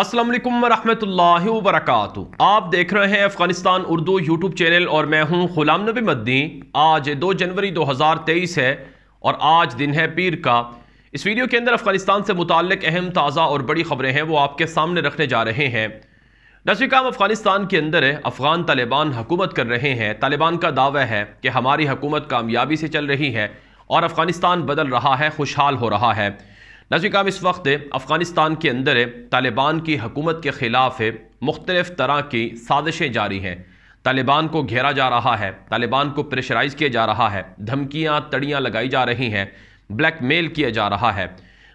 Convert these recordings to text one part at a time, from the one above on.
असलम वरहमतुल्ला वरक आप देख रहे हैं अफगानिस्तान उर्दू यूट्यूब चैनल और मैं हूं गुलाम नबी मद्दी आज 2 जनवरी 2023 है और आज दिन है पीर का इस वीडियो के अंदर अफगानिस्तान से मुतक अहम ताज़ा और बड़ी खबरें हैं वो आपके सामने रखने जा रहे हैं नसवी काम अफगानिस्तान के अंदर अफगान तालिबान हुकूमत कर रहे हैं तालिबान का दावा है कि हमारी हुकूमत कामयाबी से चल रही है और अफगानिस्तान बदल रहा है खुशहाल हो रहा है नाजी काम इस वक्त अफ़गानिस्तान के अंदर तालिबान की हकूमत के ख़िलाफ़ मुख्तलिफ़ तरह की साजिशें जारी हैं तालिबान को घेरा जा रहा है तालिबान को प्रेशराइज किया जा रहा है धमकियाँ तड़ियाँ लगाई जा रही हैं ब्लैक मेल किया जा रहा है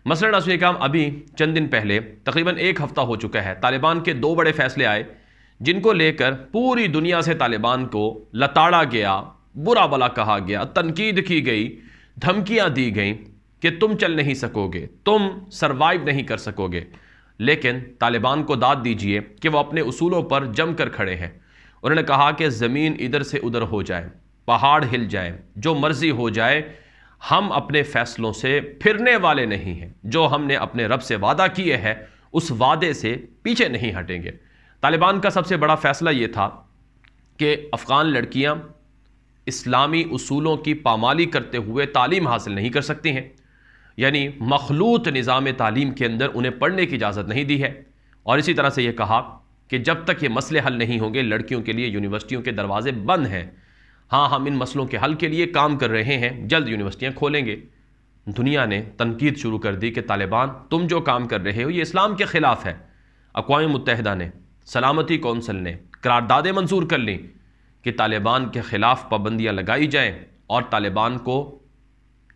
मसला नाजी काम अभी चंद दिन पहले तकरीबन एक हफ़्ता हो चुका है तालिबान के दो बड़े फ़ैसले आए जिनको लेकर पूरी दुनिया से तालिबान को लताड़ा गया बुरा भला कहा गया तनकीद की गई धमकियाँ दी गईं कि तुम चल नहीं सकोगे तुम सरवाइव नहीं कर सकोगे लेकिन तालिबान को दाद दीजिए कि वह अपने उसूलों पर जम कर खड़े हैं उन्होंने कहा कि ज़मीन इधर से उधर हो जाए पहाड़ हिल जाए जो मर्ज़ी हो जाए हम अपने फ़ैसलों से फिरने वाले नहीं हैं जो हमने अपने रब से वादा किए हैं उस वादे से पीछे नहीं हटेंगे तालिबान का सबसे बड़ा फ़ैसला ये था कि अफ़गान लड़कियाँ इस्लामी उसूलों की पामाली करते हुए तालीम हासिल नहीं कर सकती हैं यानी मखलूत निज़ाम तालीम के अंदर उन्हें पढ़ने की इजाज़त नहीं दी है और इसी तरह से ये कहा कि जब तक ये मसले हल नहीं होंगे लड़कियों के लिए यूनिवर्सिटियों के दरवाजे बंद हैं हाँ हम इन मसलों के हल के लिए काम कर रहे हैं जल्द यूनिवर्सिटियाँ खोलेंगे दुनिया ने तनकीद शुरू कर दी कि तालिबान तुम जो काम कर रहे हो ये इस्लाम के ख़िलाफ़ है अकवा मुतहदा ने सलामती कौंसल ने करारदादें मंजूर कर लीं कि तालिबान के ख़िलाफ़ पाबंदियाँ लगाई जाएँ और तालिबान को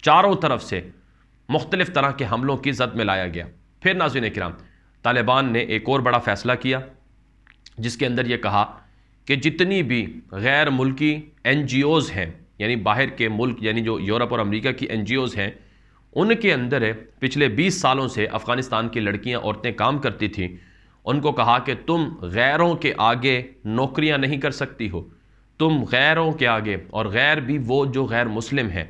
चारों तरफ से मुख्तलिफ तरह के हमलों की जद में लाया गया फिर नाजिन कराम तालिबान ने एक और बड़ा फ़ैसला किया जिसके अंदर ये कहा कि जितनी भी गैर मुल्की एन जी ओज़ हैं यानी बाहर के मुल्क यानी जो यूरोप और अमरीका की एन जी ओज़ हैं उनके अंदर पिछले बीस सालों से अफ़गानिस्तान की लड़कियाँ औरतें काम करती थीं उनको कहा कि तुम गैरों के आगे नौकरियाँ नहीं कर सकती हो तुम गैरों के आगे और गैर भी वो जो गैर मुस्लिम हैं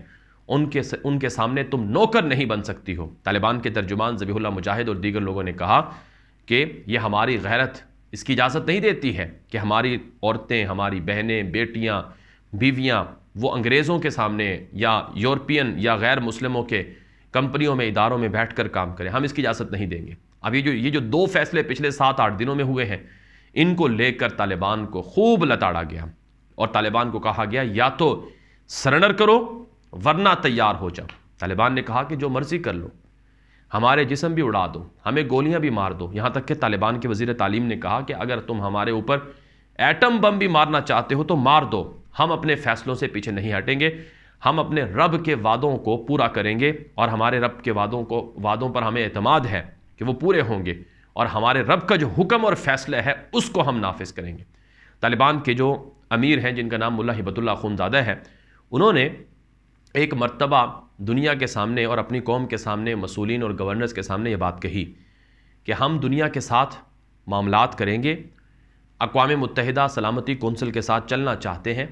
उनके उनके सामने तुम नौकर नहीं बन सकती हो तालिबान के तर्जुमान जबीहुल्ला मुजाहिद और दीगर लोगों ने कहा कि यह हमारी गैरत इसकी इजाज़त नहीं देती है कि हमारी औरतें हमारी बहनें बेटियाँ बीवियाँ वो अंग्रेज़ों के सामने या यूरोपियन या गैर मुस्लिमों के कंपनियों में इदारों में बैठ कर काम करें हम इसकी इजाज़त नहीं देंगे अब ये जो ये जो दो फैसले पिछले सात आठ दिनों में हुए हैं इनको लेकर तालिबान को खूब लताड़ा गया और तालिबान को कहा गया या तो सरेंडर करो वरना तैयार हो जाओ तालिबान ने कहा कि जो मर्ज़ी कर लो हमारे जिसम भी उड़ा दो हमें गोलियां भी मार दो यहाँ तक कि तालिबान के वजीर तालीम ने कहा कि अगर तुम हमारे ऊपर एटम बम भी मारना चाहते हो तो मार दो हम अपने फैसलों से पीछे नहीं हटेंगे हम अपने रब के वादों को पूरा करेंगे और हमारे रब के वादों को वादों पर हमें अतमाद है कि वो पूरे होंगे और हमारे रब का जो हुक्म और फैसला है उसको हम नाफिज करेंगे तालिबान के जो अमीर हैं जिनका नाम मुला हिबतुल्ला खुनजादा है उन्होंने एक मरतबा दुनिया के सामने और अपनी कौम के सामने मसूलिन और गवर्नर्स के सामने ये बात कही कि हम दुनिया के साथ मामला करेंगे अकवा मुतहदा सलामती कौंसिल के साथ चलना चाहते हैं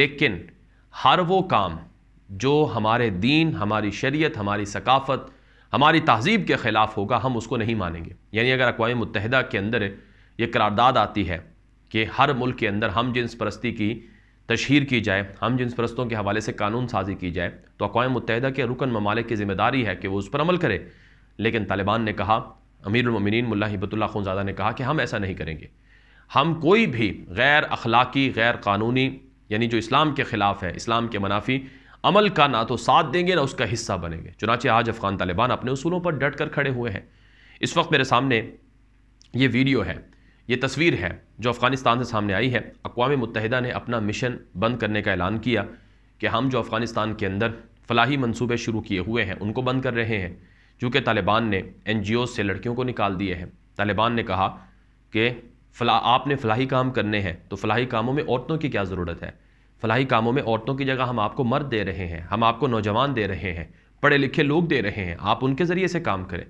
लेकिन हर वो काम जो हमारे दीन हमारी शरीयत हमारी सकाफ़त हमारी तहजीब के ख़िलाफ़ होगा हम उसको नहीं मानेंगे यानी अगर अकवा मुतहदा के अंदर ये करारदाद आती है कि हर मुल्क के अंदर हम जिन्स परस्ती की तशहर की जाए हम जिन परस्तों के हवाले से कानून साजी की जाए तो अकवा मुतहदा के रुकन ममालिक की जिम्मेदारी है कि वह उस पर अमल करे लेकिन तालिबान ने कहा अमीरमिन मुला हिबतुल्ला खुनजादा ने कहा कि हम ऐसा नहीं करेंगे हम कोई भी गैर अखलाक़ी गैर कानूनी यानी जो इस्लाम के ख़िलाफ़ है इस्लाम के मनाफी अमल का ना तो साथ देंगे ना उसका हिस्सा बनेंगे चुनाचे आज अफ़गान तालिबान अपने असूलों पर डट कर खड़े हुए हैं इस वक्त मेरे सामने ये वीडियो है ये तस्वीर है जो अफ़गानिस्तान से सामने आई है अकवा मुतहदा ने अपना मिशन बंद करने का ऐलान किया कि हम जो अफ़गानिस्तान के अंदर फलाही मनसूबे शुरू किए हुए हैं उनको बंद कर रहे हैं चूँकि तालिबान ने एन जी ओज़ से लड़कियों को निकाल दिए हैं तालिबान ने कहा कि फला आपने फलाही काम करने हैं तो फलाही कामों में औरतों की क्या ज़रूरत है फलाही कामों में औरतों की जगह हम आपको मर्द दे रहे हैं हम आपको नौजवान दे रहे हैं पढ़े लिखे लोग दे रहे हैं आप उनके ज़रिए से काम करें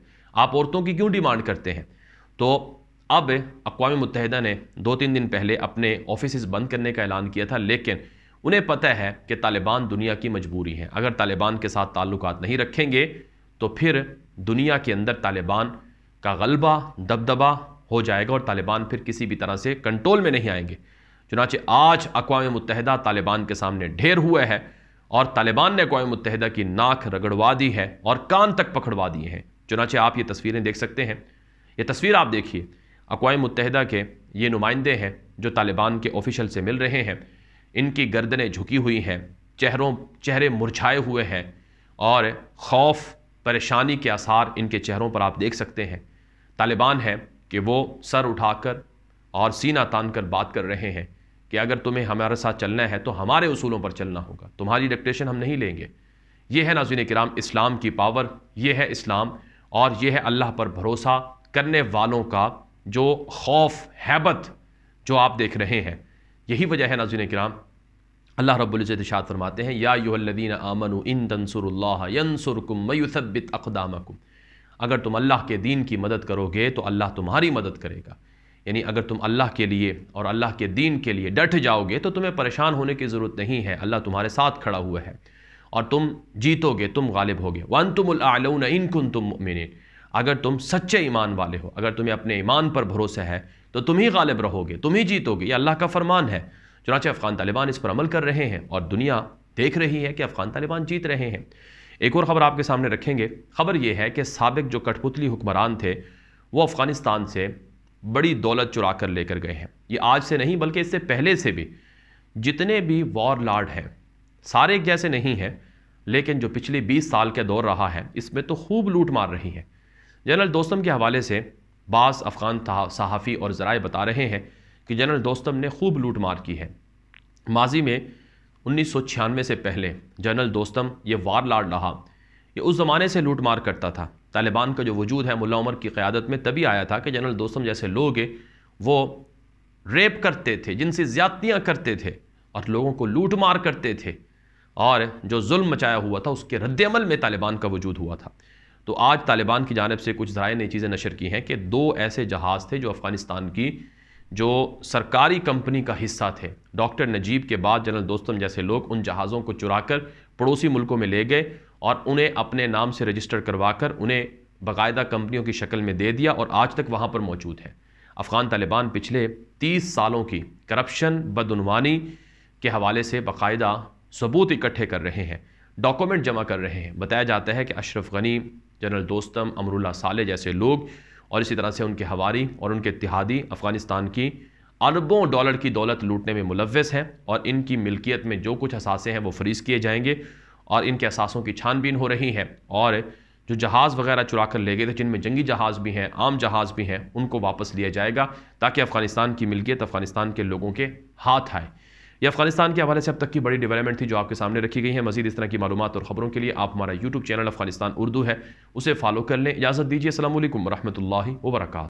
आप औरतों की क्यों डिमांड करते हैं तो अब अकवा मुतहदा ने दो तीन दिन पहले अपने ऑफिस बंद करने का ऐलान किया था लेकिन उन्हें पता है कि तालिबान दुनिया की मजबूरी है अगर तालिबान के साथ ताल्लुक नहीं रखेंगे तो फिर दुनिया के अंदर तालिबान का गलबा दबदबा हो जाएगा और तालिबान फिर किसी भी तरह से कंट्रोल में नहीं आएंगे चुनाचे आज अकवा मुतहदा तालिबान के सामने ढेर हुआ है और तालिबान ने अकवा मुतहदा की नाक रगड़वा दी है और कान तक पकड़वा दिए हैं चुनाचे आप ये तस्वीरें देख सकते हैं ये तस्वीर आप देखिए अकवा मुतहदा के ये नुमाइंदे हैं जो तालिबान के ऑफिशल से मिल रहे हैं इनकी गर्दनें झुकी हुई हैं चेहरों चेहरे मुरझाए हुए हैं और खौफ परेशानी के आसार इनके चेहरों पर आप देख सकते हैं तालिबान है कि वो सर उठाकर और सीना तान कर बात कर रहे हैं कि अगर तुम्हें हमारे साथ चलना है तो हमारे असूलों पर चलना होगा तुम्हारी डिक्टेशन हम नहीं लेंगे ये है नाजीन कराम इस्लाम की पावर यह है इस्लाम और यह है अल्लाह पर भरोसा करने वालों का जो खौफ हैबत जो आप देख रहे हैं यही वजह है नाजिन कराम अल्लाह रब्ज़त शाद फरमाते हैं या यूहदीन आमन इन तनसुरल्लासुरकुम मयुसबित अकदामकुम अगर तुम अल्लाह के दीन की मदद करोगे तो अल्लाह तुम्हारी मदद करेगा यानी अगर तुम अल्लाह के लिए और अल्लाह के दीन के लिए डट जाओगे तो तुम्हें परेशान होने की ज़रूरत नहीं है अल्लाह तुम्हारे साथ खड़ा हुआ है और तुम जीतोगे तुम गालिब होगे वन तुम इनकुन इन कुन तुम मिन अगर तुम सच्चे ईमान वाले हो अगर तुम्हें अपने ईमान पर भरोसा है तो तुम ही गालिब रहोगे तुम ही जीतोगे ये अल्लाह का फरमान है चुनाचे अफ़गान तालिबान इस पर अमल कर रहे हैं और दुनिया देख रही है कि अफ़गान तालिबान जीत रहे हैं एक और ख़बर आपके सामने रखेंगे ख़बर यह है कि सबक जो कठपुतली हुक्मरान थे वो अफ़गानिस्तान से बड़ी दौलत चुरा कर लेकर गए हैं ये आज से नहीं बल्कि इससे पहले से भी जितने भी वॉर लार्ड हैं सारे एक जैसे नहीं हैं लेकिन जो पिछले 20 साल का दौर रहा है इसमें तो खूब लूट मार रही है जनरल दोस्तम के हवाले से बास अफ़गान सहाफ़ी और जरा बता रहे हैं कि जनरल दोस्तम ने खूब लूट मार की है माजी में उन्नीस से पहले जनरल दोस्तम ये वार लाड रहा ये उस ज़माने से लूट मार करता था तालिबान का जो वजूद है मुला उमर की क़्यादत में तभी आया था कि जनरल दोस्तम जैसे लोग वो रेप करते थे जिनसे ज़्यादतियाँ करते थे और लोगों को लूट मार करते थे और जो जुल्म मचाया हुआ था उसके रद्दमल में तालिबान का वजूद हुआ था तो आज तालिबान की जानब से कुछ जरा ने चीज़ें नशर की हैं कि दो ऐसे जहाज़ थे जो अफ़गानिस्तान की जो सरकारी कंपनी का हिस्सा थे डॉक्टर नजीब के बाद जनरल दोस्तम जैसे लोग उन जहाज़ों को चुरा कर पड़ोसी मुल्कों में ले गए और उन्हें अपने नाम से रजिस्टर करवा कर उन्हें बाकायदा कंपनियों की शक्ल में दे दिया और आज तक वहाँ पर मौजूद है अफ़गान तालिबान पिछले तीस सालों की करप्शन बदनवानी के हवाले से बाकायदा सबूत इकट्ठे कर रहे हैं डॉक्यूमेंट जमा कर रहे हैं बताया जाता है कि अशरफ गनी जनरल दोस्तम अमरुल्ला साले जैसे लोग और इसी तरह से उनके हवारी और उनके इतिहादी अफ़गानिस्तान की अरबों डॉलर की दौलत लूटने में मुलवस हैं और इनकी मिल्कियत में जो कुछ असासे हैं वो फ्रीज़ किए जाएंगे और इनके असासों की छानबीन हो रही है और जो जहाज़ वगैरह चुरा कर ले गए थे जिनमें जंगी जहाज़ भी हैं आम जहाज़ भी हैं उनको वापस लिया जाएगा ताकि अफ़गानिस्तान की मिल्कियत अफ़गानिस्तान के लोगों के हाथ आए ये अफगानिस्तान के हवाले से अब तक की बड़ी डेवलपमेंट थी जो आपके सामने रखी गई है मजीद इस तरह की मालूम और खबरों के लिए आप हमारा यूट्यूब चैनल अफगानिस्तान उर्दू है उसे फॉलो कर लें इजाज़त दीजिए असल वरहमल वर्का